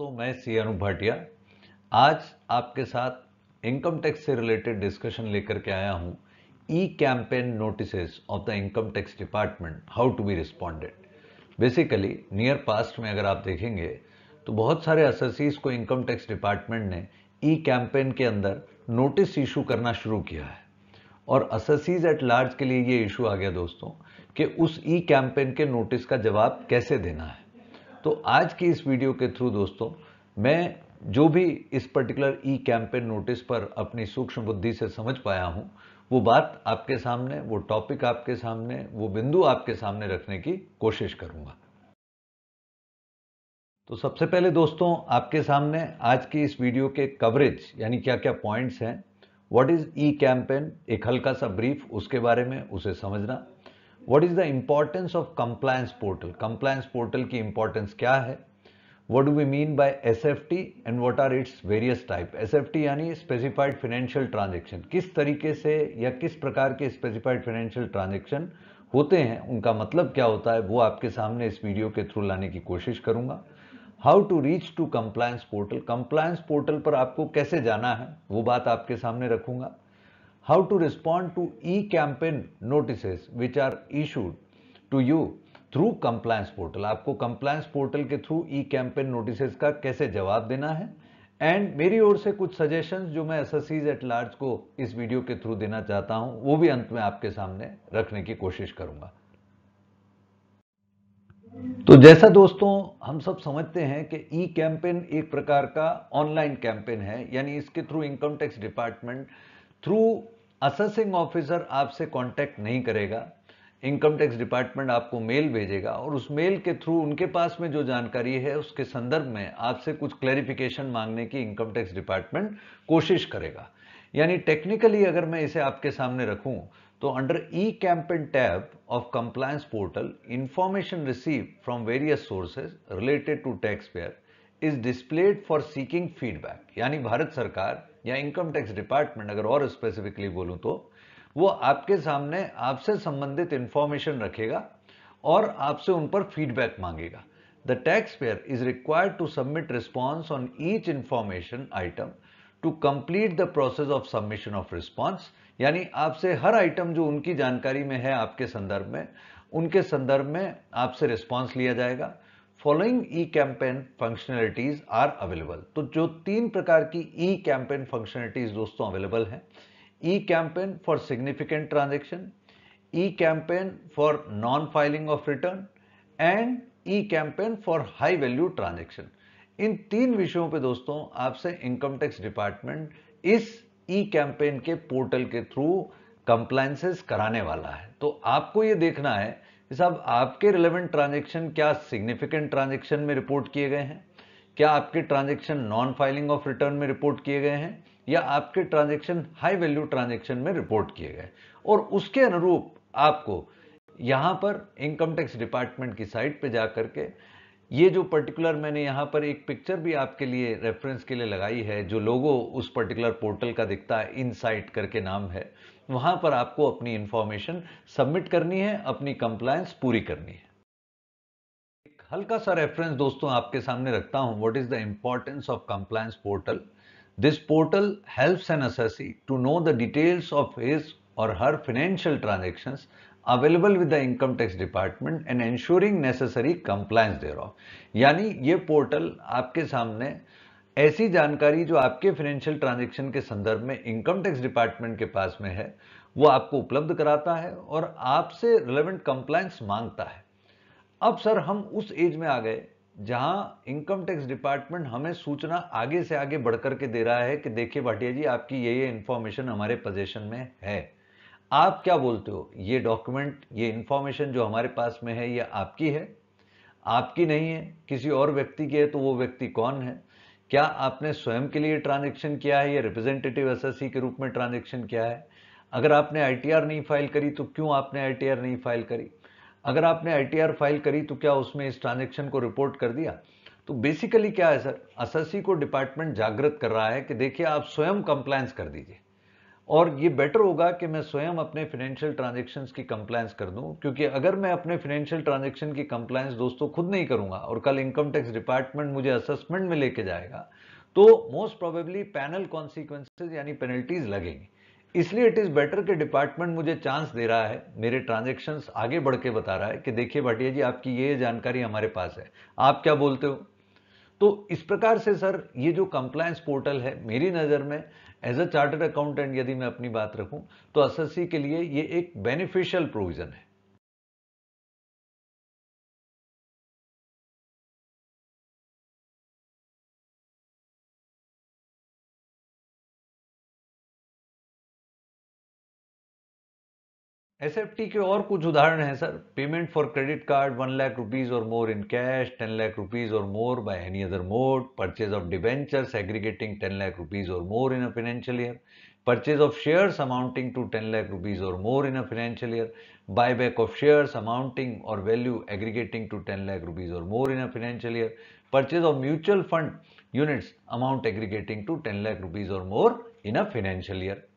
दोस्तों मैं सी अनु भाटिया आज आपके साथ इनकम टैक्स से रिलेटेड डिस्कशन लेकर के आया हूँ e campaign notices of the income tax department how to be responded basically near past में अगर आप देखेंगे तो बहुत सारे अससीज को इनकम टैक्स डिपार्टमेंट ने ई कैंपेन के अंदर नोटिस इशू करना शुरू किया है और अससीज एट लार्ज के लिए ये इशू आ गया दोस्तों कि उस ई कैंपेन के नोटिस का जवाब कैसे देना है तो आज की इस वीडियो के थ्रू दोस्तों मैं जो भी इस पर्टिकुलर ई कैंपेन नोटिस पर अपनी सूक्ष्म बुद्धि से समझ पाया हूं वो बात आपके सामने वो टॉपिक आपके सामने वो बिंदु आपके सामने रखने की कोशिश करूंगा तो सबसे पहले दोस्तों आपके सामने आज की इस वीडियो के कवरेज यानी क्या क्या पॉइंट्स हैं व्हाट इज़ ई कैंपेन एक हल्का सा ब्रीफ उसके बारे में उसे समझना what is the importance of compliance portal compliance portal की इंपॉर्टेंस क्या है what do we mean by SFT and what are type S F T यानी स्पेसिफाइड फाइनेंशियल ट्रांजेक्शन किस तरीके से या किस प्रकार के स्पेसिफाइड फाइनेंशियल ट्रांजेक्शन होते हैं उनका मतलब क्या होता है वो आपके सामने इस वीडियो के थ्रू लाने की कोशिश करूंगा how to reach to compliance portal compliance portal पर आपको कैसे जाना है वो बात आपके सामने रखूंगा how to respond to e-campaign notices which are issued to you through compliance portal आपको कंप्लायंस पोर्टल के थ्रू ई कैंपेन नोटिस का कैसे जवाब देना है एंड मेरी ओर से कुछ सजेशंस जो मैं सीज एट लार्ज को इस वीडियो के थ्रू देना चाहता हूं वो भी अंत में आपके सामने रखने की कोशिश करूंगा तो जैसा दोस्तों हम सब समझते हैं कि ई कैंपेन एक प्रकार का ऑनलाइन कैंपेन है यानी इसके through income tax department through assessing officer आपसे कांटेक्ट नहीं करेगा इनकम टैक्स डिपार्टमेंट आपको मेल भेजेगा और उस मेल के थ्रू उनके पास में जो जानकारी है उसके संदर्भ में आपसे कुछ क्लैरिफिकेशन मांगने की इनकम टैक्स डिपार्टमेंट कोशिश करेगा यानी टेक्निकली अगर मैं इसे आपके सामने रखूं तो under e campaign tab of compliance portal information receive from various sources related to tax payer is displayed for seeking feedback यानी भारत सरकार या इनकम टैक्स डिपार्टमेंट अगर और स्पेसिफिकली बोलूँ तो वो आपके सामने आपसे संबंधित इंफॉर्मेशन रखेगा और आपसे उन पर फीडबैक मांगेगा the tax payer is required to submit response on each information item to complete the process of submission of response यानी आपसे हर आइटम जो उनकी जानकारी में है आपके संदर्भ में उनके संदर्भ में आपसे रिस्पॉन्स लिया जाएगा following e campaign functionalities are available तो जो तीन प्रकार की ई कैंपेन फंक्शनलिटीज दोस्तों अवेलेबल हैं e campaign for significant transaction e campaign for non filing of return and e campaign for high value transaction इन तीन विषयों पे दोस्तों आपसे इनकम टैक्स डिपार्टमेंट इस ई कैंपेन के पोर्टल के थ्रू कंप्लाइंसेस कराने वाला है तो आपको ये देखना है साहब आपके रिलेवेंट ट्रांजेक्शन क्या सिग्निफिकेंट ट्रांजेक्शन में रिपोर्ट किए गए हैं क्या आपके transaction non filing of return में रिपोर्ट किए गए हैं या आपके ट्रांजेक्शन हाई वैल्यू ट्रांजेक्शन में रिपोर्ट किए गए और उसके अनुरूप आपको यहाँ पर इनकम टैक्स डिपार्टमेंट की साइट पर जा करके ये जो पर्टिकुलर मैंने यहाँ पर एक पिक्चर भी आपके लिए रेफरेंस के लिए लगाई है जो लोगो उस पर्टिकुलर पोर्टल का दिखता है इनसाइट करके नाम है वहां पर आपको अपनी इंफॉर्मेशन सबमिट करनी है अपनी कंप्लायंस पूरी करनी है एक हल्का सा रेफरेंस दोस्तों आपके सामने रखता हूं what is the importance of compliance portal this portal helps an assessee to know the details of his or her financial transaction available with the income tax department and ensuring necessary compliance there यानी ये portal आपके सामने ऐसी जानकारी जो आपके financial transaction के संदर्भ में इनकम टैक्स डिपार्टमेंट के पास में है वो आपको उपलब्ध कराता है और आपसे रिलेवेंट कंप्लाइंस मांगता है अब सर हम उस एज में आ गए जहां इनकम टैक्स डिपार्टमेंट हमें सूचना आगे से आगे बढ़कर के दे रहा है कि देखिए भाटिया जी आपकी ये ये इन्फॉर्मेशन हमारे पोजेशन में है आप क्या बोलते हो ये डॉक्यूमेंट ये इन्फॉर्मेशन जो हमारे पास में है ये आपकी है आपकी नहीं है किसी और व्यक्ति की है तो वो व्यक्ति कौन है क्या आपने स्वयं के लिए ट्रांजेक्शन किया है या रिप्रेजेंटेटिव एस के रूप में ट्रांजेक्शन किया है अगर आपने आई नहीं फाइल करी तो क्यों आपने आई नहीं फाइल करी अगर आपने आई फाइल करी तो क्या उसमें इस ट्रांजेक्शन को रिपोर्ट कर दिया तो बेसिकली क्या है सर एस को डिपार्टमेंट जागृत कर रहा है कि देखिए आप स्वयं कंप्लायंस कर दीजिए और ये बेटर होगा कि मैं स्वयं अपने फाइनेंशियल ट्रांजेक्शन की कंप्लायंस कर दूं क्योंकि अगर मैं अपने फाइनेंशियल ट्रांजेक्शन की कंप्लायंस दोस्तों खुद नहीं करूंगा और कल इनकम टैक्स डिपार्टमेंट मुझे असेसमेंट में लेके जाएगा तो मोस्ट प्रोबेबली पैनल कॉन्सिक्वेंसेज यानी पेनल्टीज लगेंगी इसलिए इट इज़ बेटर कि डिपार्टमेंट मुझे चांस दे रहा है मेरे ट्रांजेक्शन्स आगे बढ़ के बता रहा है कि देखिए भाटिया जी आपकी ये जानकारी हमारे पास है आप क्या बोलते हो तो इस प्रकार से सर ये जो कंप्लायंस पोर्टल है मेरी नज़र में एज अ चार्टर्ड अकाउंटेंट यदि मैं अपनी बात रखूं तो एस के लिए ये एक बेनिफिशियल प्रोविज़न है एस के और कुछ उदाहरण हैं sir payment for credit card one lakh rupees or more in cash ten lakh rupees or more by any other mode purchase of debentures aggregating ten lakh rupees or more in a financial year purchase of shares amounting to ten lakh rupees or more in a financial year buy back of shares amounting or value aggregating to ten lakh rupees or more in a financial year purchase of mutual fund units amount aggregating to ten lakh rupees or more in a financial year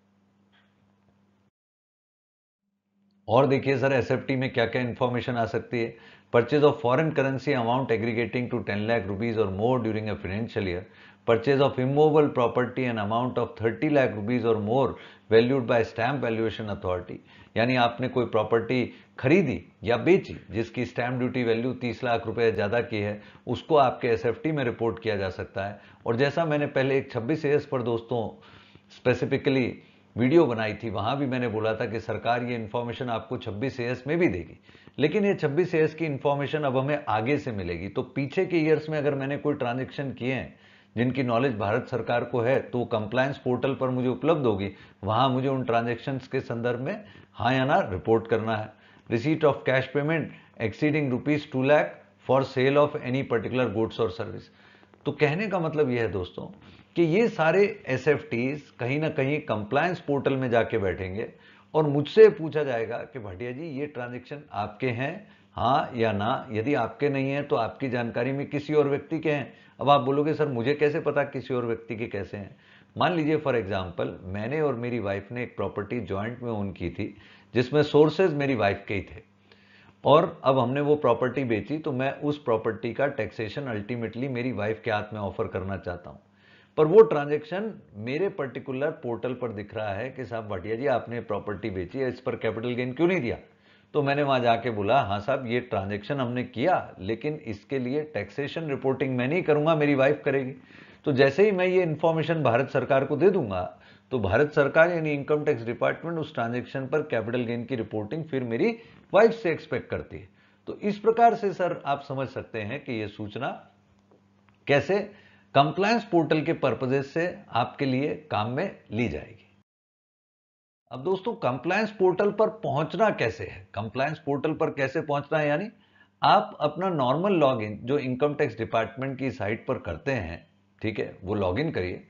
और देखिए sir S में क्या क्या information आ सकती है purchase of foreign currency amount aggregating to ten lakh rupees or more during a financial year purchase of immovable property and amount of 30 lakh rupees or more valued by stamp valuation authority यानी आपने कोई property खरीदी या बेची जिसकी stamp duty value 30 lakh रुपए ज़्यादा की है उसको आपके एस में रिपोर्ट किया जा सकता है और जैसा मैंने पहले एक छब्बीस एस पर दोस्तों स्पेसिफिकली वीडियो बनाई थी वहां भी मैंने बोला था कि सरकार ये इन्फॉर्मेशन आपको 26 एस में भी देगी लेकिन ये 26 एस की इन्फॉर्मेशन अब हमें आगे से मिलेगी तो पीछे के ईयर्स में अगर मैंने कोई ट्रांजेक्शन किए हैं जिनकी नॉलेज भारत सरकार को है तो कंप्लायंस पोर्टल पर मुझे उपलब्ध होगी वहां मुझे उन ट्रांजेक्शन के संदर्भ में हाँ या ना रिपोर्ट करना है receipt of cash payment exceeding rupees two lakh for sale of any particular goods or service तो कहने का मतलब यह है दोस्तों कि ये सारे एस कहीं ना कहीं कंप्लायंस पोर्टल में जाके बैठेंगे और मुझसे पूछा जाएगा कि भाटिया जी ये ट्रांजेक्शन आपके हैं हाँ या ना यदि आपके नहीं हैं तो आपकी जानकारी में किसी और व्यक्ति के हैं अब आप बोलोगे सर मुझे कैसे पता किसी और व्यक्ति के कैसे हैं मान लीजिए फॉर एग्जाम्पल मैंने और मेरी वाइफ ने एक प्रॉपर्टी ज्वाइंट में ओन की थी जिसमें सोर्सेज मेरी वाइफ के ही थे और अब हमने वो प्रॉपर्टी बेची तो मैं उस प्रॉपर्टी का टैक्सेशन अल्टीमेटली मेरी वाइफ के हाथ में ऑफर करना चाहता हूँ पर वो ट्रांजेक्शन मेरे पर्टिकुलर पोर्टल पर दिख रहा है कि साहब भाटिया जी आपने प्रॉपर्टी बेची है इस पर कैपिटल गेन क्यों नहीं दिया तो मैंने वहां जाके बोला हाँ साहब ये ट्रांजेक्शन हमने किया लेकिन इसके लिए टैक्सेशन रिपोर्टिंग मैं नहीं करूंगा मेरी वाइफ करेगी तो जैसे ही मैं ये इन्फॉर्मेशन भारत सरकार को दे दूंगा तो भारत सरकार यानी इनकम टैक्स डिपार्टमेंट उस ट्रांजेक्शन पर कैपिटल गेन की रिपोर्टिंग फिर मेरी वाइफ से एक्सपेक्ट करती है तो इस प्रकार से सर आप समझ सकते हैं कि यह सूचना कैसे कंप्लायंस पोर्टल के पर्पजेज से आपके लिए काम में ली जाएगी अब दोस्तों कंप्लायंस पोर्टल पर पहुंचना कैसे है कंप्लायंस पोर्टल पर कैसे पहुंचना है यानी आप अपना नॉर्मल लॉगिन जो इनकम टैक्स डिपार्टमेंट की साइट पर करते हैं ठीक है वो लॉगिन करिए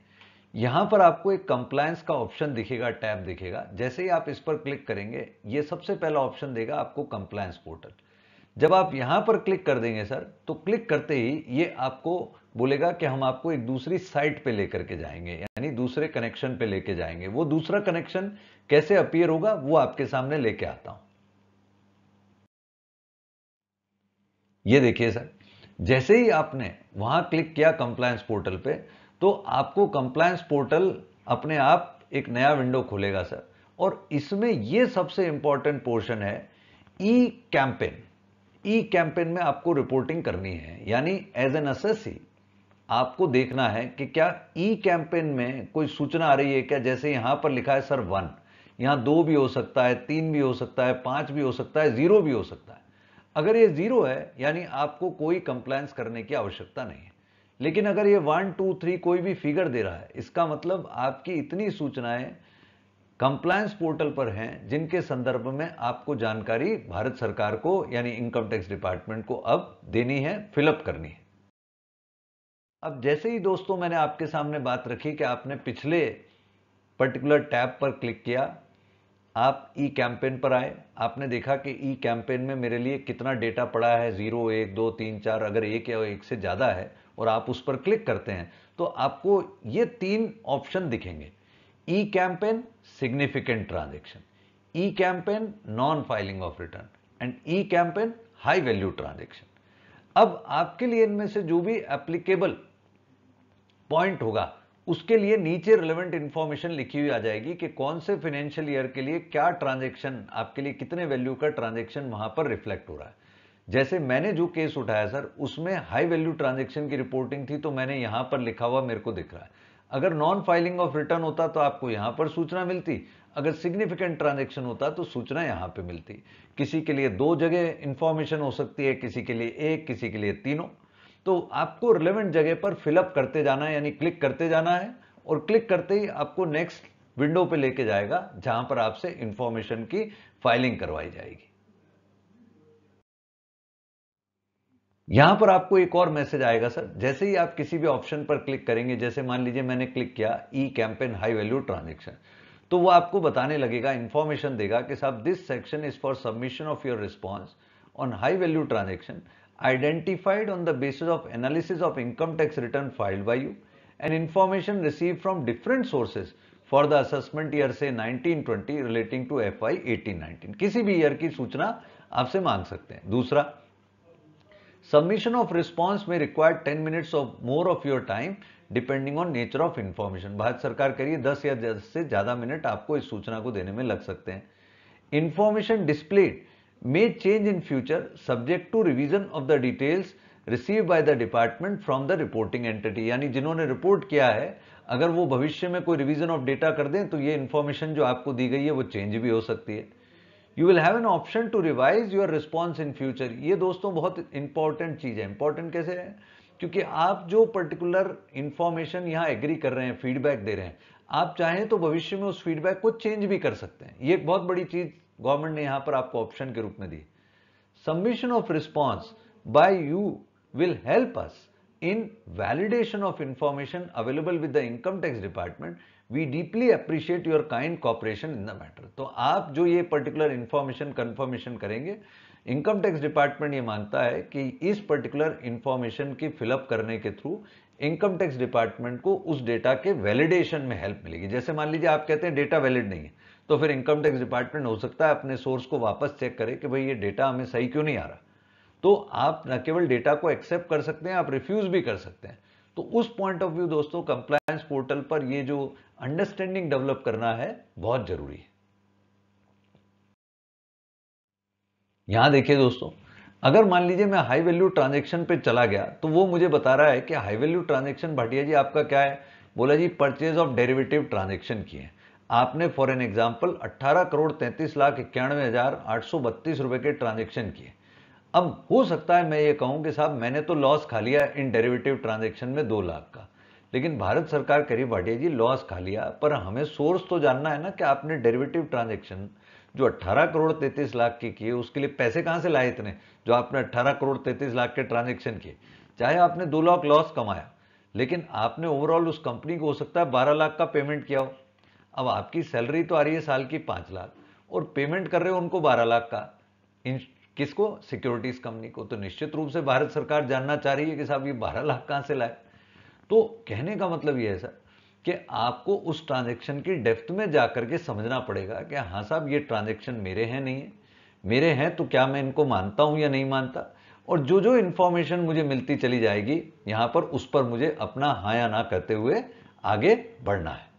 यहां पर आपको एक कंप्लायंस का ऑप्शन दिखेगा टैब दिखेगा जैसे ही आप इस पर क्लिक करेंगे ये सबसे पहला ऑप्शन देगा आपको कंप्लायंस पोर्टल जब आप यहां पर क्लिक कर देंगे सर तो क्लिक करते ही ये आपको बोलेगा कि हम आपको एक दूसरी साइट पे लेकर के जाएंगे यानी दूसरे कनेक्शन पे लेके जाएंगे वो दूसरा कनेक्शन कैसे अपीयर होगा वो आपके सामने लेके आता हूं ये देखिए सर जैसे ही आपने वहां क्लिक किया कंप्लायंस पोर्टल पे तो आपको कंप्लायंस पोर्टल अपने आप एक नया विंडो खोलेगा सर और इसमें यह सबसे इंपॉर्टेंट पोर्शन है ई कैंपेन ई कैंपेन में आपको रिपोर्टिंग करनी है यानी एज एन एस आपको देखना है कि क्या ई कैंपेन में कोई सूचना आ रही है क्या जैसे यहां पर लिखा है सर वन यहां दो भी हो सकता है तीन भी हो सकता है पांच भी हो सकता है जीरो भी हो सकता है अगर ये जीरो है यानी आपको कोई कंप्लायंस करने की आवश्यकता नहीं है लेकिन अगर ये वन टू थ्री कोई भी फिगर दे रहा है इसका मतलब आपकी इतनी सूचनाएं कंप्लायंस पोर्टल पर हैं जिनके संदर्भ में आपको जानकारी भारत सरकार को यानी इनकम टैक्स डिपार्टमेंट को अब देनी है फिलअप करनी है अब जैसे ही दोस्तों मैंने आपके सामने बात रखी कि आपने पिछले पर्टिकुलर टैब पर क्लिक किया आप ई कैंपेन पर आए आपने देखा कि ई कैंपेन में मेरे लिए कितना डेटा पड़ा है जीरो एक दो तीन चार अगर एक या एक से ज़्यादा है और आप उस पर क्लिक करते हैं तो आपको ये तीन ऑप्शन दिखेंगे e campaign significant transaction e campaign non filing of return and e campaign high value transaction अब आपके लिए इनमें से जो भी एप्लीकेबल पॉइंट होगा उसके लिए नीचे रिलेवेंट इंफॉर्मेशन लिखी हुई आ जाएगी कि कौन से फाइनेंशियल ईयर के लिए क्या ट्रांजेक्शन आपके लिए कितने वैल्यू का ट्रांजेक्शन वहां पर रिफ्लेक्ट हो रहा है जैसे मैंने जो केस उठाया सर उसमें हाई वैल्यू ट्रांजेक्शन की रिपोर्टिंग थी तो मैंने यहां पर लिखा हुआ मेरे को दिख रहा है अगर नॉन फाइलिंग ऑफ रिटर्न होता तो आपको यहां पर सूचना मिलती अगर सिग्निफिकेंट ट्रांजेक्शन होता तो सूचना यहां पे मिलती किसी के लिए दो जगह इंफॉर्मेशन हो सकती है किसी के लिए एक किसी के लिए तीनों तो आपको रिलेवेंट जगह पर फिलअप करते जाना है यानी क्लिक करते जाना है और क्लिक करते ही आपको नेक्स्ट विंडो पे लेके जाएगा जहां पर आपसे इंफॉर्मेशन की फाइलिंग करवाई जाएगी यहां पर आपको एक और मैसेज आएगा सर जैसे ही आप किसी भी ऑप्शन पर क्लिक करेंगे जैसे मान लीजिए मैंने क्लिक किया e campaign high value transaction तो वो आपको बताने लगेगा इंफॉर्मेशन देगा कि साहब this section is for submission of your response on high value transaction identified on the basis of analysis of income tax return and by receive from different received for the assessment year से nineteen twenty relating 1920 F I eighteen nineteen किसी भी year की सूचना आपसे मांग सकते हैं दूसरा submission of response may require 10 minutes of more of your time depending on nature of information Bharat सरकार करिए 10 या 10 से ज्यादा मिनट आपको इस सूचना को देने में लग सकते हैं information displayed may change in future subject to revision of the details received by the department from the reporting entity यानी जिन्होंने रिपोर्ट किया है अगर वो भविष्य में कोई रिवीजन ऑफ डेटा कर दें तो ये इन्फॉर्मेशन जो आपको दी गई है वो चेंज भी हो सकती है you will have an option to revise your response in future ये दोस्तों बहुत इंपॉर्टेंट चीज़ है इंपॉर्टेंट कैसे है क्योंकि आप जो पर्टिकुलर इंफॉर्मेशन यहां एग्री कर रहे हैं फीडबैक दे रहे हैं आप चाहें तो भविष्य में उस फीडबैक को चेंज भी कर सकते हैं ये एक बहुत बड़ी चीज़ गवर्नमेंट ने यहां पर आपको ऑप्शन के रूप में दी submission of response by you will help us in validation of information available with the income tax department we deeply appreciate your kind cooperation in the matter तो आप जो ये पर्टिकुलर इन्फॉर्मेशन कन्फर्मेशन करेंगे income tax department ये मानता है कि इस पर्टिकुलर इन्फॉर्मेशन की फिलअप करने के थ्रू इनकम टैक्स डिपार्टमेंट को उस डेटा के वैलिडेशन में हेल्प मिलेगी जैसे मान लीजिए आप कहते हैं डेटा वैलिड नहीं है तो फिर इनकम टैक्स डिपार्टमेंट हो सकता है अपने सोर्स को वापस चेक करे कि भाई ये डेटा हमें सही क्यों नहीं आ रहा तो आप न केवल डेटा को एक्सेप्ट कर सकते हैं आप रिफ्यूज भी कर सकते हैं तो उस पॉइंट ऑफ व्यू दोस्तों कंप्लायंस पोर्टल पर ये जो अंडरस्टैंडिंग डेवलप करना है बहुत जरूरी है यहां देखिए दोस्तों अगर मान लीजिए मैं हाई वैल्यू ट्रांजेक्शन पे चला गया तो वो मुझे बता रहा है कि high value transaction Bhatia ji आपका क्या है बोला जी परचेज ऑफ डेरिवेटिव ट्रांजेक्शन किए आपने for an example 18 crore 33 lakh इक्यानवे हजार आठ सौ बत्तीस रुपए के ट्रांजेक्शन किए अब हो सकता है मैं ये कहूं कि साहब मैंने तो लॉस खा लिया इन डेरिवेटिव ट्रांजेक्शन में दो लाख का लेकिन भारत सरकार करीब भाटिया जी लॉस खा लिया पर हमें सोर्स तो जानना है ना कि आपने डेरिवेटिव ट्रांजेक्शन जो 18 करोड़ 33 लाख के किए उसके लिए पैसे कहां से लाए इतने जो आपने 18 करोड़ 33 लाख के ट्रांजेक्शन किए चाहे आपने दो लाख लॉस कमाया लेकिन आपने ओवरऑल उस कंपनी को हो सकता है बारह लाख का पेमेंट किया हो अब आपकी सैलरी तो आ रही है साल की पांच लाख और पेमेंट कर रहे हो उनको बारह लाख का किसको सिक्योरिटीज कंपनी को तो निश्चित रूप से भारत सरकार जानना चाह रही है कि साहब ये बारह लाख कहाँ से लाए तो कहने का मतलब ये है सर कि आपको उस ट्रांजेक्शन की डेप्थ में जाकर के समझना पड़ेगा कि हाँ साहब ये ट्रांजेक्शन मेरे हैं नहीं है मेरे हैं तो क्या मैं इनको मानता हूँ या नहीं मानता और जो जो इन्फॉर्मेशन मुझे मिलती चली जाएगी यहाँ पर उस पर मुझे अपना हाँ या ना करते हुए आगे बढ़ना है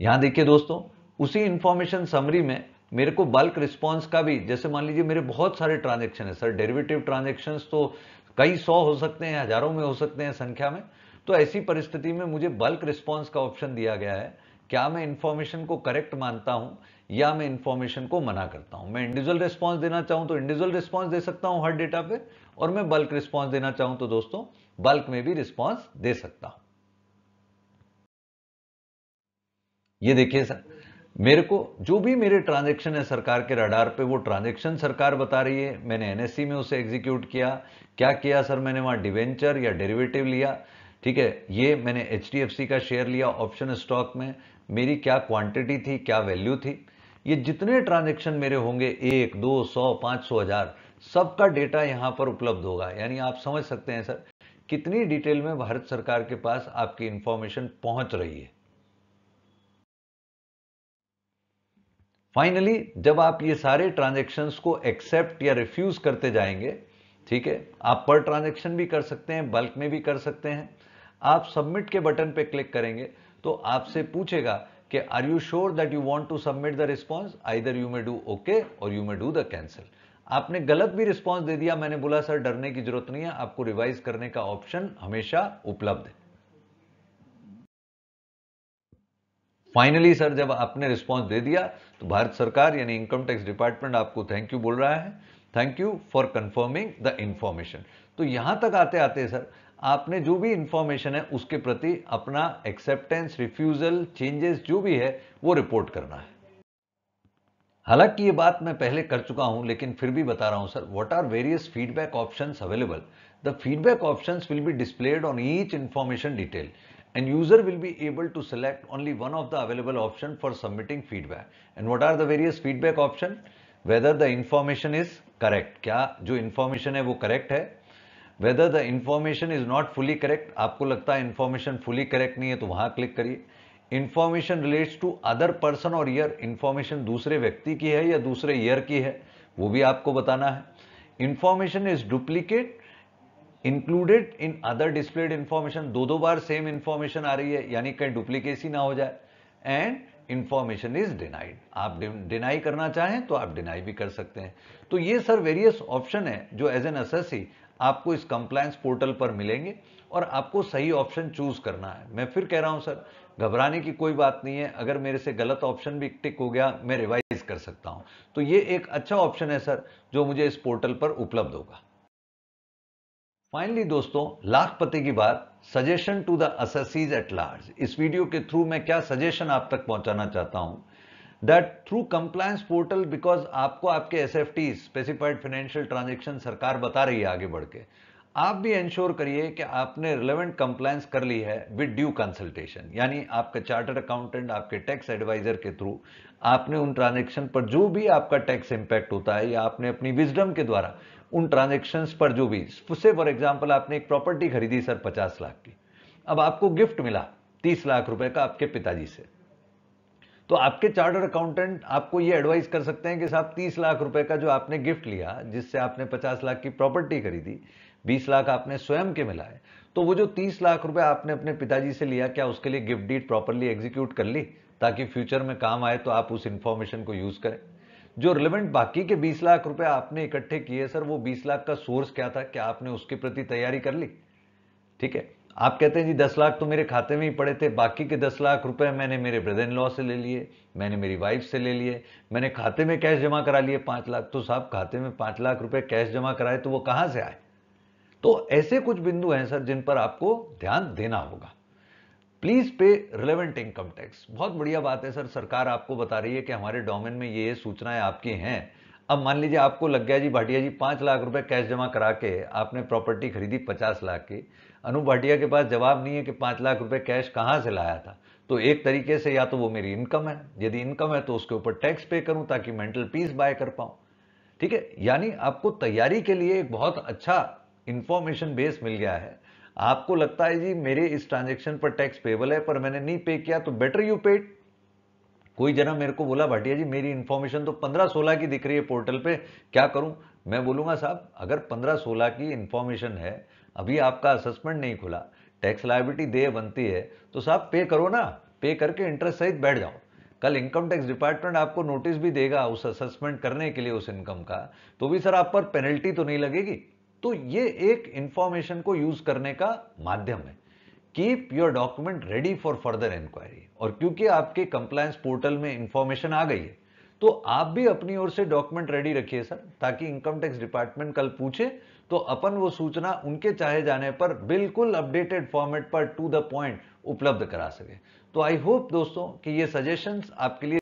यहां देखिए दोस्तों उसी इंफॉर्मेशन समरी में मेरे को बल्क रिस्पॉन्स का भी जैसे मान लीजिए मेरे बहुत सारे ट्रांजेक्शन है सर डेरिवेटिव ट्रांजेक्शन तो कई सौ हो सकते हैं हजारों में हो सकते हैं संख्या में तो ऐसी परिस्थिति में मुझे बल्क रिस्पॉन्स का ऑप्शन दिया गया है क्या मैं इन्फॉर्मेशन को करेक्ट मानता हूं या मैं इन्फॉर्मेशन को मना करता हूं मैं इंडिविजुअल रिस्पॉन्स देना चाहूं तो इंडिविजुअल रिस्पॉन्स दे सकता हूं हर डेटा पे और मैं बल्क रिस्पॉन्स देना चाहूं तो दोस्तों बल्क में भी रिस्पॉन्स दे सकता हूं ये देखिए सर मेरे को जो भी मेरे ट्रांजेक्शन है सरकार के रडार पे वो ट्रांजेक्शन सरकार बता रही है मैंने एनएससी e में उसे एग्जीक्यूट किया क्या किया सर मैंने वहाँ डिवेंचर या डेरिवेटिव लिया ठीक है ये मैंने एच का शेयर लिया ऑप्शन स्टॉक में मेरी क्या क्वांटिटी थी क्या वैल्यू थी ये जितने ट्रांजेक्शन मेरे होंगे एक दो सौ पाँच सौ हज़ार सबका डेटा यहाँ पर उपलब्ध होगा यानी आप समझ सकते हैं सर कितनी डिटेल में भारत सरकार के पास आपकी इंफॉर्मेशन पहुँच रही है फाइनली जब आप ये सारे ट्रांजेक्शन्स को एक्सेप्ट या रिफ्यूज करते जाएंगे ठीक है आप पर ट्रांजेक्शन भी कर सकते हैं बल्क में भी कर सकते हैं आप सबमिट के बटन पे क्लिक करेंगे तो आपसे पूछेगा कि are you sure that you want to submit the response either you may do okay or you may do the cancel आपने गलत भी रिस्पांस दे दिया मैंने बोला सर डरने की जरूरत नहीं है आपको रिवाइज करने का ऑप्शन हमेशा उपलब्ध है फाइनली सर जब आपने रिस्पॉन्स दे दिया तो भारत सरकार यानी इनकम टैक्स डिपार्टमेंट आपको थैंक यू बोल रहा है thank you for confirming the information तो यहाँ तक आते आते सर आपने जो भी इंफॉर्मेशन है उसके प्रति अपना एक्सेप्टेंस रिफ्यूजल चेंजेस जो भी है वो रिपोर्ट करना है हालांकि ये बात मैं पहले कर चुका हूं लेकिन फिर भी बता रहा हूं sir what are various feedback options available the feedback options will be displayed on each information detail and user will be able to select only one of the available option for submitting feedback. And what are the various feedback option? Whether the information is correct, kya jo information hai wo correct hai whether the information is not fully correct, aapko lagta hai information fully correct nahi hai to wahan click kariye information relates to other person or year, information dusre vyakti ki hai ya dusre year ki hai wo bhi aapko batana hai information is duplicate included in other displayed information दो दो बार same information आ रही है यानी कहीं duplicacy ना हो जाए and information is denied आप डिनाई करना चाहें तो आप डिनाई भी कर सकते हैं तो ये सर वेरियस ऑप्शन है जो एज एन एस आपको इस कंप्लायंस पोर्टल पर मिलेंगे और आपको सही ऑप्शन चूज करना है मैं फिर कह रहा हूं सर घबराने की कोई बात नहीं है अगर मेरे से गलत ऑप्शन भी टिक हो गया मैं रिवाइज कर सकता हूं तो ये एक अच्छा ऑप्शन है सर जो मुझे इस पोर्टल पर उपलब्ध होगा फाइनली दोस्तों लाखपति की बात suggestion to the assessees at large इस वीडियो के थ्रू मैं क्या सजेशन आप तक पहुंचाना चाहता हूं that through compliance portal because आपको आपके S F T specified financial transaction सरकार बता रही है आगे बढ़ के आप भी इंश्योर करिए कि आपने रिलेवेंट कंप्लायंस कर ली है विद ड्यू कंसल्टेशन यानी आपके चार्टर्ड अकाउंटेंट आपके टैक्स एडवाइजर के थ्रू आपने उन ट्रांजेक्शन पर जो भी आपका टैक्स इंपैक्ट होता है या आपने अपनी विजडम के द्वारा उन ट्रांजेक्शन्स पर जो भी उससे फॉर एग्जाम्पल आपने एक प्रॉपर्टी खरीदी सर पचास लाख की अब आपको गिफ्ट मिला तीस लाख रुपए का आपके पिताजी से तो आपके चार्टर अकाउंटेंट आपको ये एडवाइस कर सकते हैं कि साहब तीस लाख रुपए का जो आपने गिफ्ट लिया जिससे आपने पचास लाख की प्रॉपर्टी खरीदी बीस लाख आपने स्वयं के मिला है तो वो जो तीस लाख रुपए आपने अपने पिताजी से लिया क्या उसके लिए गिफ्ट डीड प्रॉपरली एग्जीक्यूट कर ली ताकि फ्यूचर में काम आए तो आप उस इंफॉर्मेशन को यूज करें जो रिलेवेंट बाकी के 20 लाख रुपए आपने इकट्ठे किए सर वो 20 लाख का सोर्स क्या था क्या आपने उसके प्रति तैयारी कर ली ठीक है आप कहते हैं जी दस लाख तो मेरे खाते में ही पड़े थे बाकी के दस लाख रुपए मैंने मेरे ब्रदर इन लॉ से ले लिए मैंने मेरी वाइफ से ले लिए मैंने खाते में कैश जमा करा लिए पांच लाख तो साहब खाते में पांच लाख रुपए कैश जमा कराए तो वो कहां से आए तो ऐसे कुछ बिंदु हैं सर जिन पर आपको ध्यान देना होगा please pay relevant income tax बहुत बढ़िया बात है सर सरकार आपको बता रही है कि हमारे डोमेन में ये ये सूचनाएं आपकी हैं अब मान लीजिए आपको लग गया जी भाटिया जी पाँच लाख रुपए कैश जमा करा के आपने प्रॉपर्टी खरीदी पचास लाख की अनु भाटिया के पास जवाब नहीं है कि पाँच लाख रुपए कैश कहाँ से लाया था तो एक तरीके से या तो वो मेरी इनकम है यदि इनकम है तो उसके ऊपर टैक्स पे करूँ ताकि मेंटल पीस बाय कर पाऊँ ठीक है यानी आपको तैयारी के लिए एक बहुत अच्छा इंफॉर्मेशन बेस मिल गया है आपको लगता है जी मेरे इस ट्रांजेक्शन पर टैक्स पेबल है पर मैंने नहीं पे किया तो बेटर यू पेड कोई जना मेरे को बोला भाटिया जी मेरी इंफॉर्मेशन तो पंद्रह सोलह की दिख रही है पोर्टल पे क्या करूं मैं बोलूंगा साहब अगर पंद्रह सोलह की इंफॉर्मेशन है अभी आपका असेसमेंट नहीं खुला टैक्स लाइबिलिटी दे बनती है तो साहब पे करो ना पे करके इंटरेस्ट सहित बैठ जाओ कल इनकम टैक्स डिपार्टमेंट आपको नोटिस भी देगा उस असेसमेंट करने के लिए उस इनकम का तो भी सर आप पर पेनल्टी तो नहीं लगेगी तो ये एक इंफॉर्मेशन को यूज करने का माध्यम है keep your document ready for further inquiry और क्योंकि आपके कंप्लायंस पोर्टल में इंफॉर्मेशन आ गई है तो आप भी अपनी ओर से डॉक्यूमेंट रेडी रखिए सर ताकि इनकम टैक्स डिपार्टमेंट कल पूछे तो अपन वो सूचना उनके चाहे जाने पर बिल्कुल अपडेटेड फॉर्मेट पर टू द पॉइंट उपलब्ध करा सके तो आई होप दोस्तों कि ये सजेशंस आपके लिए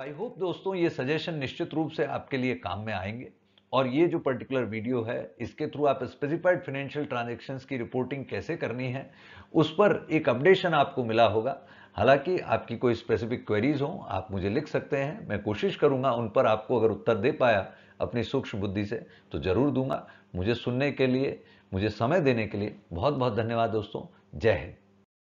आई होप दोस्तों ये सजेशन निश्चित रूप से आपके लिए काम में आएंगे और ये जो पर्टिकुलर वीडियो है इसके थ्रू आप स्पेसिफाइड फाइनेंशियल ट्रांजेक्शन की रिपोर्टिंग कैसे करनी है उस पर एक अपडेशन आपको मिला होगा हालांकि आपकी कोई स्पेसिफिक क्वेरीज हो आप मुझे लिख सकते हैं मैं कोशिश करूंगा उन पर आपको अगर उत्तर दे पाया अपनी सूक्ष्म बुद्धि से तो ज़रूर दूंगा मुझे सुनने के लिए मुझे समय देने के लिए बहुत बहुत धन्यवाद दोस्तों जय हिंद